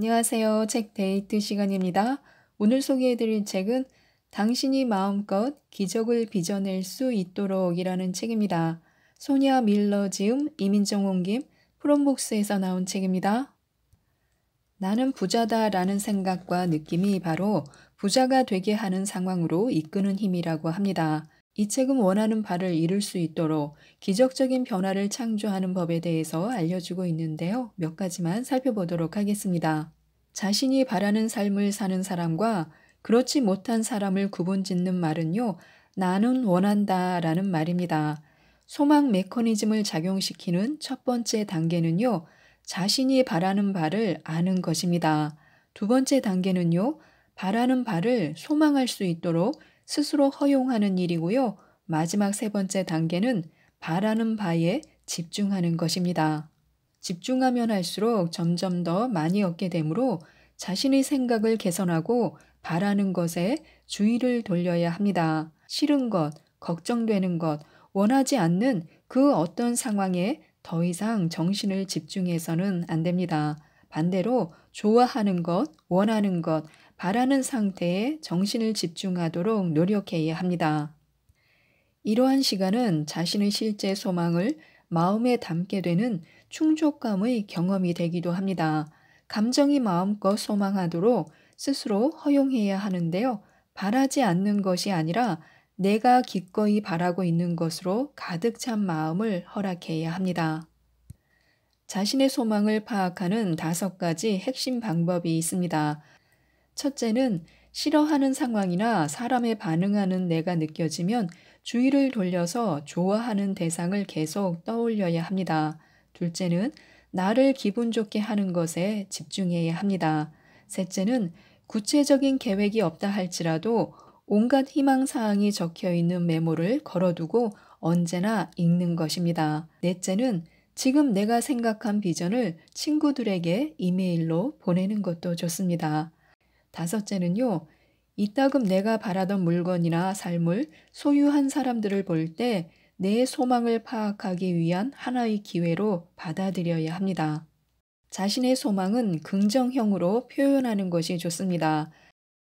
안녕하세요. 책 데이트 시간입니다. 오늘 소개해드릴 책은 당신이 마음껏 기적을 빚어낼 수 있도록이라는 책입니다. 소냐 밀러 지음 이민정 홍김 프롬복스에서 나온 책입니다. 나는 부자다라는 생각과 느낌이 바로 부자가 되게 하는 상황으로 이끄는 힘이라고 합니다. 이 책은 원하는 바를 이룰 수 있도록 기적적인 변화를 창조하는 법에 대해서 알려주고 있는데요. 몇 가지만 살펴보도록 하겠습니다. 자신이 바라는 삶을 사는 사람과 그렇지 못한 사람을 구분 짓는 말은요, 나는 원한다 라는 말입니다. 소망 메커니즘을 작용시키는 첫 번째 단계는요, 자신이 바라는 바를 아는 것입니다. 두 번째 단계는요, 바라는 바를 소망할 수 있도록 스스로 허용하는 일이고요. 마지막 세 번째 단계는 바라는 바에 집중하는 것입니다. 집중하면 할수록 점점 더 많이 얻게 되므로 자신의 생각을 개선하고 바라는 것에 주의를 돌려야 합니다. 싫은 것, 걱정되는 것, 원하지 않는 그 어떤 상황에 더 이상 정신을 집중해서는 안 됩니다. 반대로 좋아하는 것, 원하는 것, 바라는 상태에 정신을 집중하도록 노력해야 합니다. 이러한 시간은 자신의 실제 소망을 마음에 담게 되는 충족감의 경험이 되기도 합니다. 감정이 마음껏 소망하도록 스스로 허용해야 하는데요. 바라지 않는 것이 아니라 내가 기꺼이 바라고 있는 것으로 가득 찬 마음을 허락해야 합니다. 자신의 소망을 파악하는 다섯 가지 핵심 방법이 있습니다. 첫째는 싫어하는 상황이나 사람에 반응하는 내가 느껴지면 주의를 돌려서 좋아하는 대상을 계속 떠올려야 합니다. 둘째는 나를 기분 좋게 하는 것에 집중해야 합니다. 셋째는 구체적인 계획이 없다 할지라도 온갖 희망사항이 적혀 있는 메모를 걸어두고 언제나 읽는 것입니다. 넷째는 지금 내가 생각한 비전을 친구들에게 이메일로 보내는 것도 좋습니다. 다섯째는요. 이따금 내가 바라던 물건이나 삶을 소유한 사람들을 볼 때 내 소망을 파악하기 위한 하나의 기회로 받아들여야 합니다. 자신의 소망은 긍정형으로 표현하는 것이 좋습니다.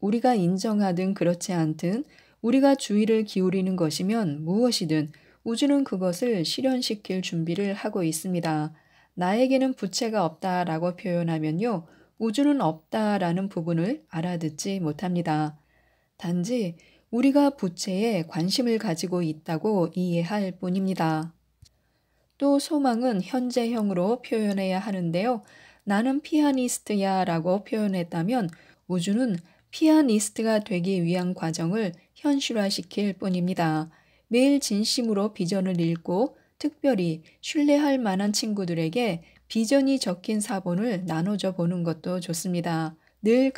우리가 인정하든 그렇지 않든 우리가 주의를 기울이는 것이면 무엇이든 우주는 그것을 실현시킬 준비를 하고 있습니다. 나에게는 부채가 없다 라고 표현하면요. 우주는 없다 라는 부분을 알아듣지 못합니다. 단지 우리가 부채에 관심을 가지고 있다고 이해할 뿐입니다. 또 소망은 현재형으로 표현해야 하는데요. 나는 피아니스트야 라고 표현했다면 우주는 피아니스트가 되기 위한 과정을 현실화시킬 뿐입니다. 매일 진심으로 비전을 읽고 특별히 신뢰할 만한 친구들에게 비전이 적힌 사본을 나눠줘 보는 것도 좋습니다. 늘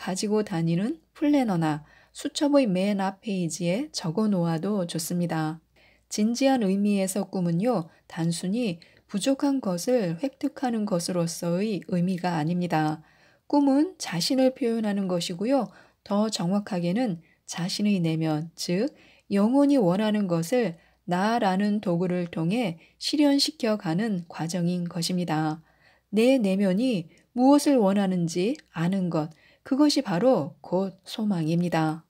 가지고 다니는 플래너나 수첩의 맨 앞 페이지에 적어 놓아도 좋습니다. 진지한 의미에서 꿈은요, 단순히 부족한 것을 획득하는 것으로서의 의미가 아닙니다. 꿈은 자신을 표현하는 것이고요, 더 정확하게는 자신의 내면, 즉, 영혼이 원하는 것을 나라는 도구를 통해 실현시켜 가는 과정인 것입니다. 내 내면이 무엇을 원하는지 아는 것, 그것이 바로 곧 소망입니다.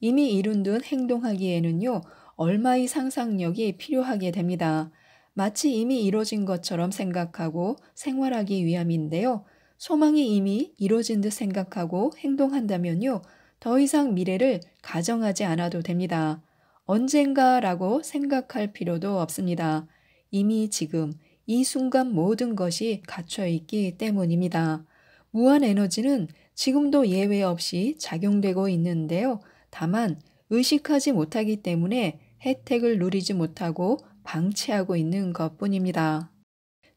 이미 이룬 듯 행동하기에는요, 얼마의 상상력이 필요하게 됩니다. 마치 이미 이루어진 것처럼 생각하고 생활하기 위함인데요. 소망이 이미 이루어진 듯 생각하고 행동한다면요, 더 이상 미래를 가정하지 않아도 됩니다. 언젠가라고 생각할 필요도 없습니다. 이미 지금 이 순간 모든 것이 갇혀 있기 때문입니다. 무한 에너지는 지금도 예외 없이 작용되고 있는데요. 다만 의식하지 못하기 때문에 혜택을 누리지 못하고 방치하고 있는 것뿐입니다.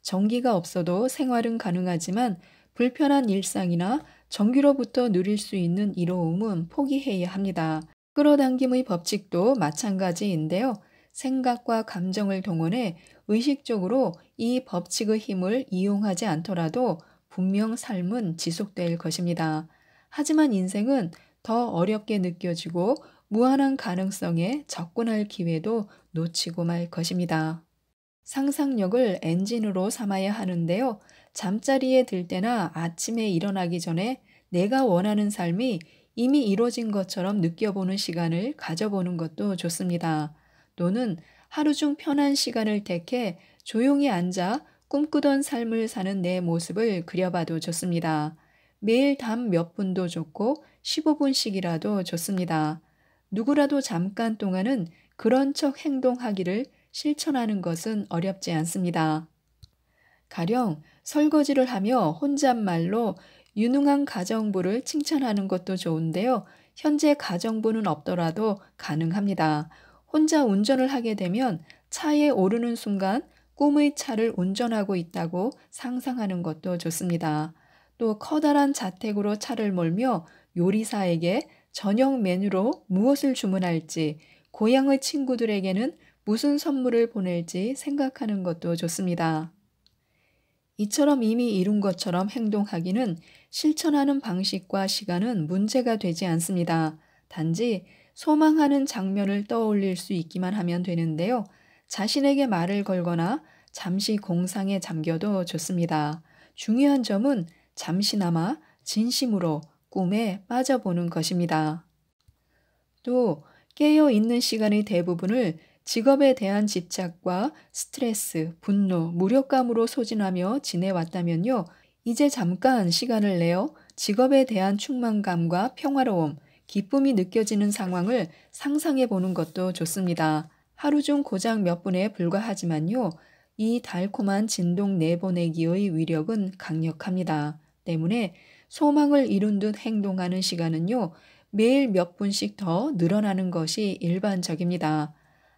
전기가 없어도 생활은 가능하지만 불편한 일상이나 정기로부터 누릴 수 있는 이로움은 포기해야 합니다. 끌어당김의 법칙도 마찬가지인데요. 생각과 감정을 동원해 의식적으로 이 법칙의 힘을 이용하지 않더라도 분명 삶은 지속될 것입니다. 하지만 인생은 더 어렵게 느껴지고 무한한 가능성에 접근할 기회도 놓치고 말 것입니다. 상상력을 엔진으로 삼아야 하는데요. 잠자리에 들 때나 아침에 일어나기 전에 내가 원하는 삶이 이미 이루어진 것처럼 느껴보는 시간을 가져보는 것도 좋습니다. 또는 하루 중 편한 시간을 택해 조용히 앉아 꿈꾸던 삶을 사는 내 모습을 그려봐도 좋습니다. 매일 단 몇 분도 좋고 15분씩이라도 좋습니다. 누구라도 잠깐 동안은 그런 척 행동하기를 실천하는 것은 어렵지 않습니다. 가령 설거지를 하며 혼잣말로 유능한 가정부를 칭찬하는 것도 좋은데요. 현재 가정부는 없더라도 가능합니다. 혼자 운전을 하게 되면 차에 오르는 순간 꿈의 차를 운전하고 있다고 상상하는 것도 좋습니다. 또 커다란 자택으로 차를 몰며 요리사에게 저녁 메뉴로 무엇을 주문할지, 고향의 친구들에게는 무슨 선물을 보낼지 생각하는 것도 좋습니다. 이처럼 이미 이룬 것처럼 행동하기는 실천하는 방식과 시간은 문제가 되지 않습니다. 단지 소망하는 장면을 떠올릴 수 있기만 하면 되는데요. 자신에게 말을 걸거나 잠시 공상에 잠겨도 좋습니다. 중요한 점은 잠시나마 진심으로 꿈에 빠져보는 것입니다. 또 깨어 있는 시간의 대부분을 직업에 대한 집착과 스트레스, 분노, 무력감으로 소진하며 지내왔다면요. 이제 잠깐 시간을 내어 직업에 대한 충만감과 평화로움, 기쁨이 느껴지는 상황을 상상해 보는 것도 좋습니다. 하루 중 고작 몇 분에 불과하지만요. 이 달콤한 진동 내보내기의 위력은 강력합니다. 때문에 소망을 이룬 듯 행동하는 시간은요. 매일 몇 분씩 더 늘어나는 것이 일반적입니다.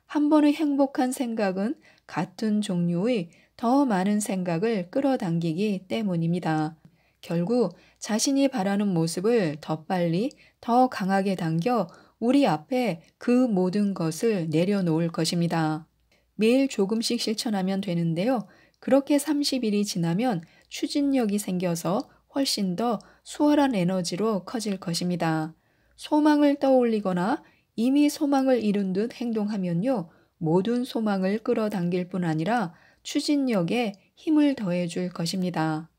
한 번의 행복한 생각은 같은 종류의 더 많은 생각을 끌어당기기 때문입니다. 결국 자신이 바라는 모습을 더 빨리, 더 강하게 당겨 우리 앞에 그 모든 것을 내려놓을 것입니다. 매일 조금씩 실천하면 되는데요. 그렇게 30일이 지나면 추진력이 생겨서 훨씬 더 수월한 에너지로 커질 것입니다. 소망을 떠올리거나 이미 소망을 이룬 듯 행동하면요. 모든 소망을 끌어당길 뿐 아니라 추진력에 힘을 더해줄 것입니다.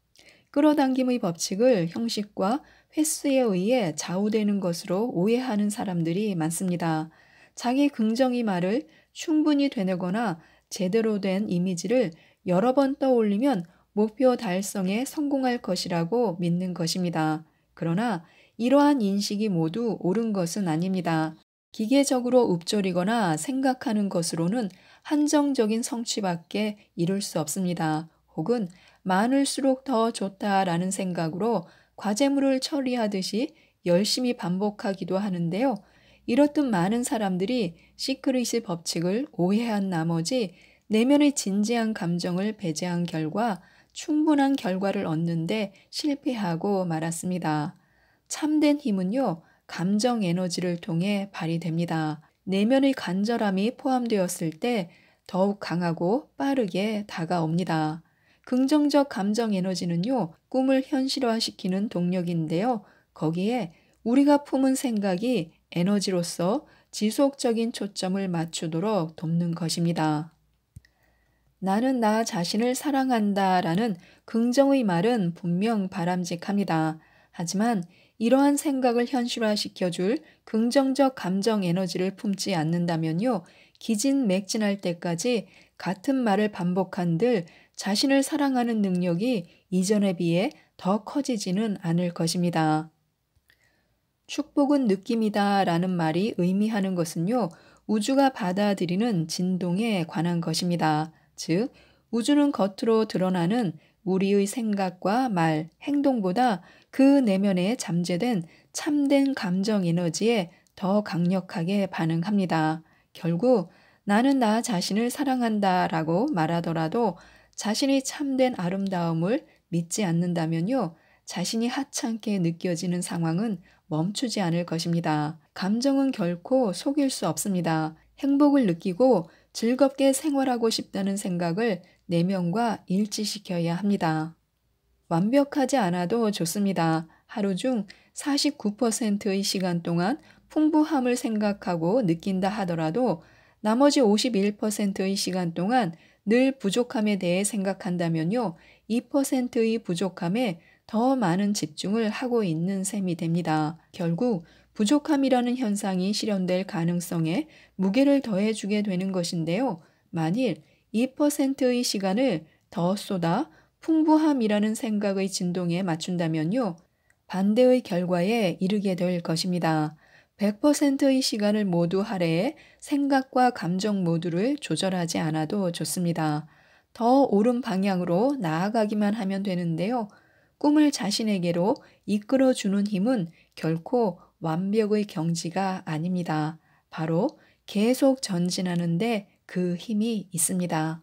끌어당김의 법칙을 형식과 횟수에 의해 좌우되는 것으로 오해하는 사람들이 많습니다. 자기 긍정이 말을 충분히 되뇌거나 제대로 된 이미지를 여러 번 떠올리면 목표 달성에 성공할 것이라고 믿는 것입니다. 그러나 이러한 인식이 모두 옳은 것은 아닙니다. 기계적으로 읊조리거나 생각하는 것으로는 한정적인 성취밖에 이룰 수 없습니다. 혹은 많을수록 더 좋다라는 생각으로 과제물을 처리하듯이 열심히 반복하기도 하는데요. 이렇듯 많은 사람들이 시크릿의 법칙을 오해한 나머지 내면의 진지한 감정을 배제한 결과 충분한 결과를 얻는데 실패하고 말았습니다. 참된 힘은요, 감정 에너지를 통해 발휘됩니다. 내면의 간절함이 포함되었을 때 더욱 강하고 빠르게 다가옵니다. 긍정적 감정 에너지는요, 꿈을 현실화시키는 동력인데요. 거기에 우리가 품은 생각이 에너지로서 지속적인 초점을 맞추도록 돕는 것입니다. 나는 나 자신을 사랑한다 라는 긍정의 말은 분명 바람직합니다. 하지만 이러한 생각을 현실화시켜줄 긍정적 감정 에너지를 품지 않는다면요. 기진맥진할 때까지 같은 말을 반복한들 자신을 사랑하는 능력이 이전에 비해 더 커지지는 않을 것입니다. 축복은 느낌이다 라는 말이 의미하는 것은요, 우주가 받아들이는 진동에 관한 것입니다. 즉, 우주는 겉으로 드러나는 우리의 생각과 말, 행동보다 그 내면에 잠재된 참된 감정 에너지에 더 강력하게 반응합니다. 결국 나는 나 자신을 사랑한다 라고 말하더라도 자신이 참된 아름다움을 믿지 않는다면요. 자신이 하찮게 느껴지는 상황은 멈추지 않을 것입니다. 감정은 결코 속일 수 없습니다. 행복을 느끼고 즐겁게 생활하고 싶다는 생각을 내면과 일치시켜야 합니다. 완벽하지 않아도 좋습니다. 하루 중 49%의 시간 동안 풍부함을 생각하고 느낀다 하더라도 나머지 51%의 시간 동안 늘 부족함에 대해 생각한다면요. 2%의 부족함에 더 많은 집중을 하고 있는 셈이 됩니다. 결국 부족함이라는 현상이 실현될 가능성에 무게를 더해주게 되는 것인데요. 만일 2%의 시간을 더 쏟아 풍부함이라는 생각의 진동에 맞춘다면요. 반대의 결과에 이르게 될 것입니다. 100%의 시간을 모두 할애해 생각과 감정 모두를 조절하지 않아도 좋습니다. 더 옳은 방향으로 나아가기만 하면 되는데요. 꿈을 자신에게로 이끌어주는 힘은 결코 완벽의 경지가 아닙니다. 바로 계속 전진하는데 그 힘이 있습니다.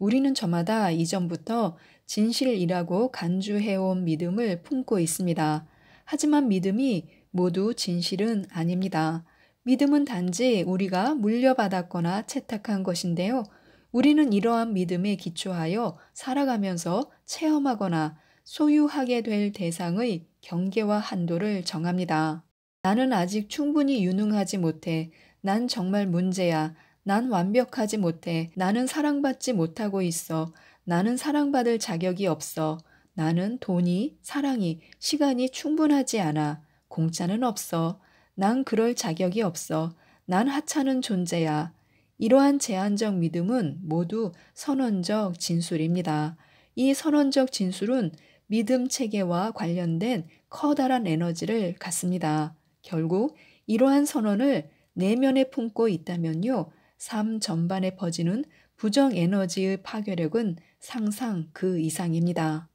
우리는 저마다 이전부터 진실이라고 간주해온 믿음을 품고 있습니다. 하지만 믿음이 모두 진실은 아닙니다. 믿음은 단지 우리가 물려받았거나 채택한 것인데요. 우리는 이러한 믿음에 기초하여 살아가면서 체험하거나 소유하게 될 대상의 경계와 한도를 정합니다. 나는 아직 충분히 유능하지 못해. 난 정말 문제야. 난 완벽하지 못해. 나는 사랑받지 못하고 있어. 나는 사랑받을 자격이 없어. 나는 돈이, 사랑이, 시간이 충분하지 않아. 공짜는 없어. 난 그럴 자격이 없어. 난 하찮은 존재야. 이러한 제한적 믿음은 모두 선언적 진술입니다. 이 선언적 진술은 믿음 체계와 관련된 커다란 에너지를 갖습니다. 결국 이러한 선언을 내면에 품고 있다면요. 삶 전반에 퍼지는 부정 에너지의 파괴력은 상상 그 이상입니다.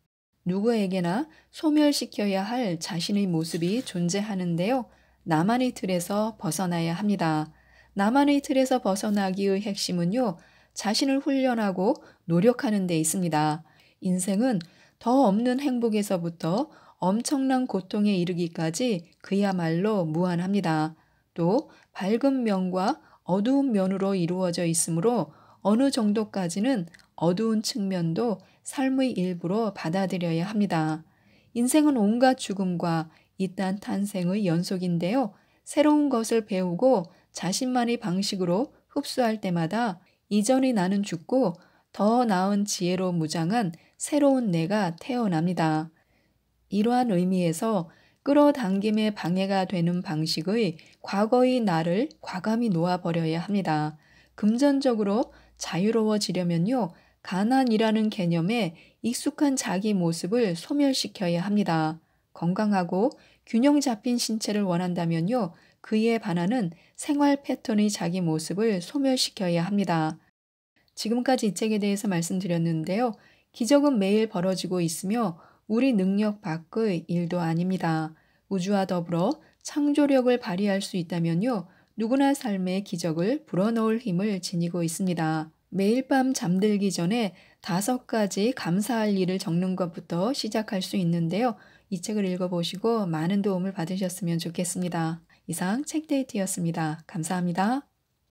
누구에게나 소멸시켜야 할 자신의 모습이 존재하는데요. 나만의 틀에서 벗어나야 합니다. 나만의 틀에서 벗어나기의 핵심은요, 자신을 훈련하고 노력하는 데 있습니다. 인생은 더 없는 행복에서부터 엄청난 고통에 이르기까지 그야말로 무한합니다. 또 밝은 명과 어두운 면으로 이루어져 있으므로 어느 정도까지는 어두운 측면도 삶의 일부로 받아들여야 합니다. 인생은 온갖 죽음과 이딴 탄생의 연속인데요. 새로운 것을 배우고 자신만의 방식으로 흡수할 때마다 이전의 나는 죽고 더 나은 지혜로 무장한 새로운 내가 태어납니다. 이러한 의미에서 끌어당김에 방해가 되는 방식의 과거의 나를 과감히 놓아버려야 합니다. 금전적으로 자유로워지려면요, 가난이라는 개념에 익숙한 자기 모습을 소멸시켜야 합니다. 건강하고 균형 잡힌 신체를 원한다면요, 그에 반하는 생활 패턴의 자기 모습을 소멸시켜야 합니다. 지금까지 이 책에 대해서 말씀드렸는데요. 기적은 매일 벌어지고 있으며 우리 능력 밖의 일도 아닙니다. 우주와 더불어 창조력을 발휘할 수 있다면요. 누구나 삶의 기적을 불어넣을 힘을 지니고 있습니다. 매일 밤 잠들기 전에 다섯 가지 감사할 일을 적는 것부터 시작할 수 있는데요. 이 책을 읽어보시고 많은 도움을 받으셨으면 좋겠습니다. 이상 책데이트였습니다. 감사합니다.